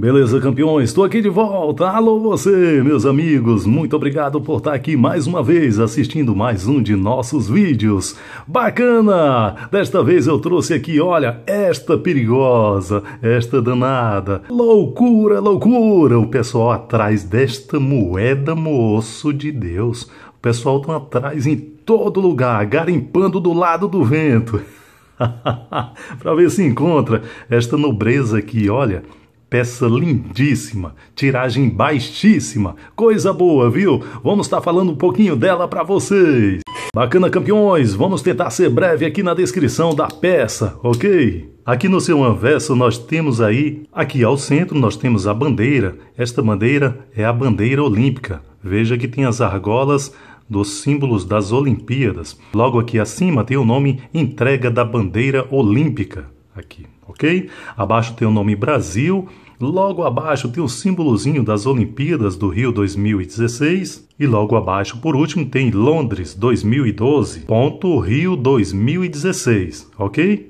Beleza, campeões, estou aqui de volta. Alô, você, meus amigos. Muito obrigado por estar aqui mais uma vez assistindo mais um de nossos vídeos. Bacana! Desta vez eu trouxe aqui, olha, esta perigosa, esta danada. Loucura, loucura! O pessoal atrás desta moeda, moço de Deus. O pessoal tá atrás em todo lugar, garimpando do lado do vento. para ver se encontra esta nobreza aqui, olha peça lindíssima, tiragem baixíssima, coisa boa, viu? Vamos estar tá falando um pouquinho dela para vocês. Bacana, campeões, vamos tentar ser breve aqui na descrição da peça, ok? Aqui no seu anverso nós temos aí, aqui ao centro nós temos a bandeira. Esta bandeira é a bandeira olímpica. Veja que tem as argolas dos símbolos das Olimpíadas. Logo aqui acima tem o nome Entrega da Bandeira Olímpica. Aqui ok? Abaixo tem o nome Brasil, logo abaixo tem o símbolozinho das Olimpíadas do Rio 2016 e logo abaixo, por último, tem Londres 2012.Rio 2016, ok?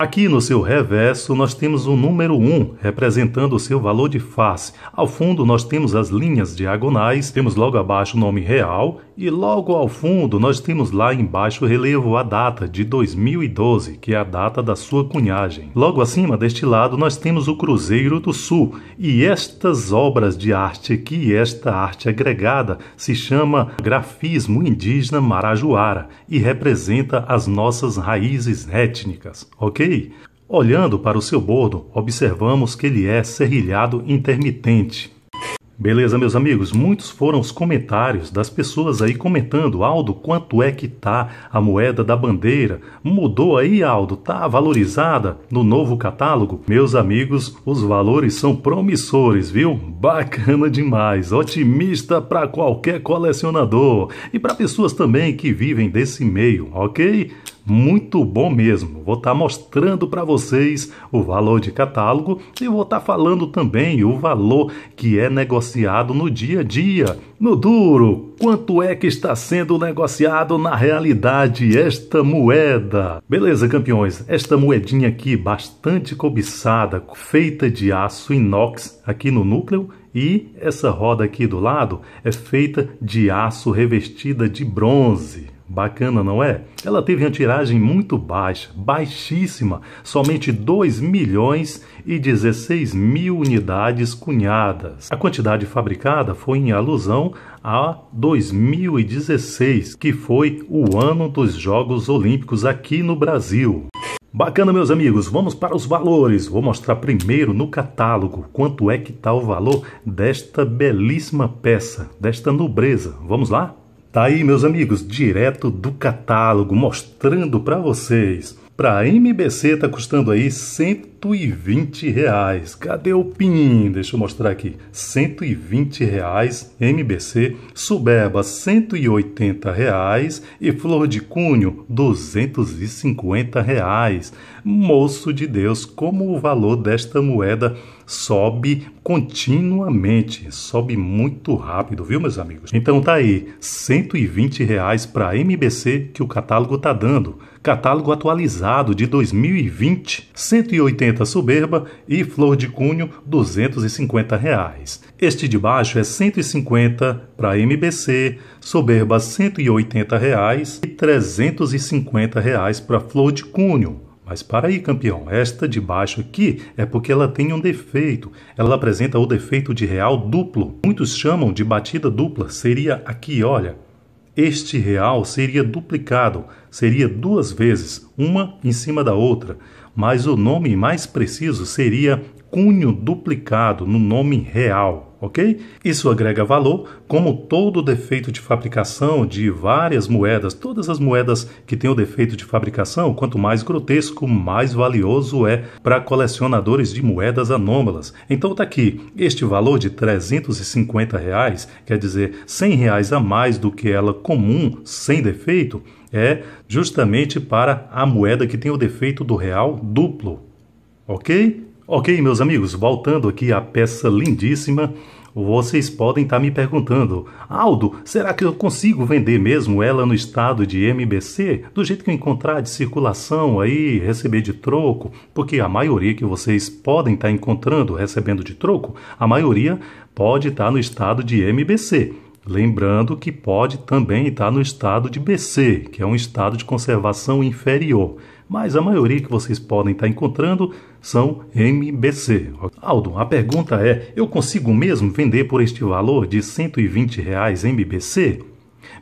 Aqui no seu reverso nós temos o número 1 representando o seu valor de face. Ao fundo nós temos as linhas diagonais, temos logo abaixo o nome real e logo ao fundo nós temos lá embaixo o relevo a data de 2012, que é a data da sua cunhagem. Logo acima deste lado nós temos o Cruzeiro do Sul e estas obras de arte aqui, esta arte agregada, se chama grafismo indígena marajoara e representa as nossas raízes étnicas, ok? rei. Olhando para o seu bordo, observamos que ele é serrilhado intermitente. Beleza, meus amigos? Muitos foram os comentários das pessoas aí comentando, Aldo, quanto é que tá a moeda da bandeira? Mudou aí, Aldo? Tá valorizada no novo catálogo? Meus amigos, os valores são promissores, viu? Bacana demais, otimista para qualquer colecionador e para pessoas também que vivem desse meio, OK? muito bom mesmo. Vou estar tá mostrando para vocês o valor de catálogo e vou estar tá falando também o valor que é negociado no dia a dia, no duro. Quanto é que está sendo negociado na realidade esta moeda? Beleza, campeões, esta moedinha aqui bastante cobiçada, feita de aço inox aqui no núcleo e essa roda aqui do lado é feita de aço revestida de bronze. Bacana, não é? Ela teve uma tiragem muito baixa, baixíssima, somente 2 milhões e 16 mil unidades cunhadas. A quantidade fabricada foi em alusão a 2016, que foi o ano dos Jogos Olímpicos aqui no Brasil. Bacana, meus amigos, vamos para os valores. Vou mostrar primeiro no catálogo quanto é que está o valor desta belíssima peça, desta nobreza. Vamos lá? Tá aí, meus amigos, direto do catálogo, mostrando para vocês. Para MBC tá custando aí 120 reais. Cadê o PIN? Deixa eu mostrar aqui. 120 reais MBC, Subeba 180 reais e Flor de Cunho 250 reais. Moço de Deus, como o valor desta moeda sobe continuamente, sobe muito rápido, viu, meus amigos? Então tá aí, 120 reais para MBC que o catálogo tá dando. Catálogo atualizado de 2020, 180 Soberba e Flor de Cunho, 250 reais. Este de baixo é 150 para MBC, Soberba 180 reais e 350 reais para Flor de Cunho. Mas para aí, campeão, esta de baixo aqui é porque ela tem um defeito. Ela apresenta o defeito de real duplo. Muitos chamam de batida dupla. Seria aqui, olha. Este real seria duplicado, seria duas vezes, uma em cima da outra. Mas o nome mais preciso seria cunho duplicado no nome real ok? Isso agrega valor, como todo defeito de fabricação de várias moedas, todas as moedas que têm o defeito de fabricação, quanto mais grotesco, mais valioso é para colecionadores de moedas anômalas. Então tá aqui, este valor de 350 reais, quer dizer 100 reais a mais do que ela comum, sem defeito, é justamente para a moeda que tem o defeito do real duplo, ok? Ok, meus amigos, voltando aqui à peça lindíssima, vocês podem estar tá me perguntando: Aldo, será que eu consigo vender mesmo ela no estado de MBC? Do jeito que eu encontrar de circulação aí, receber de troco? Porque a maioria que vocês podem estar tá encontrando, recebendo de troco, a maioria pode estar tá no estado de MBC. Lembrando que pode também estar no estado de BC, que é um estado de conservação inferior mas a maioria que vocês podem estar encontrando são MBC. Aldo, a pergunta é: eu consigo mesmo vender por este valor de R$ 120 reais MBC?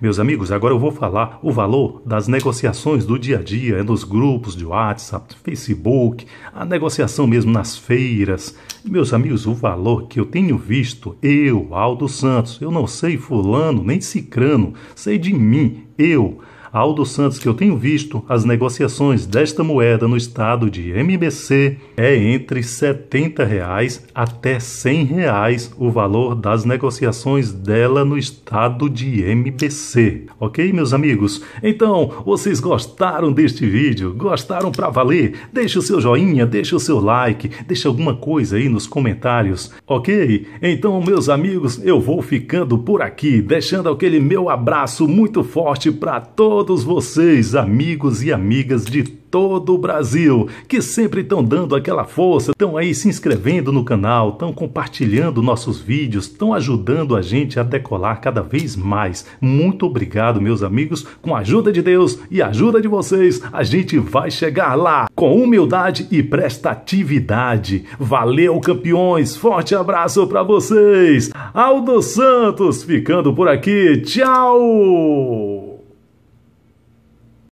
Meus amigos, agora eu vou falar o valor das negociações do dia a dia, nos é, grupos de WhatsApp, Facebook, a negociação mesmo nas feiras. Meus amigos, o valor que eu tenho visto, eu, Aldo Santos, eu não sei fulano, nem cicrano, sei de mim, eu. Aldo Santos que eu tenho visto, as negociações desta moeda no estado de MBC é entre R$ 70 reais até 100 reais o valor das negociações dela no estado de MBC. Ok, meus amigos? Então, vocês gostaram deste vídeo? Gostaram para valer? Deixe o seu joinha, deixe o seu like, deixe alguma coisa aí nos comentários, ok? Então, meus amigos, eu vou ficando por aqui, deixando aquele meu abraço muito forte para todos todos vocês, amigos e amigas de todo o Brasil, que sempre estão dando aquela força, estão aí se inscrevendo no canal, estão compartilhando nossos vídeos, estão ajudando a gente a decolar cada vez mais. Muito obrigado, meus amigos. Com a ajuda de Deus e a ajuda de vocês, a gente vai chegar lá com humildade e prestatividade. Valeu, campeões. Forte abraço para vocês. Aldo Santos ficando por aqui. Tchau.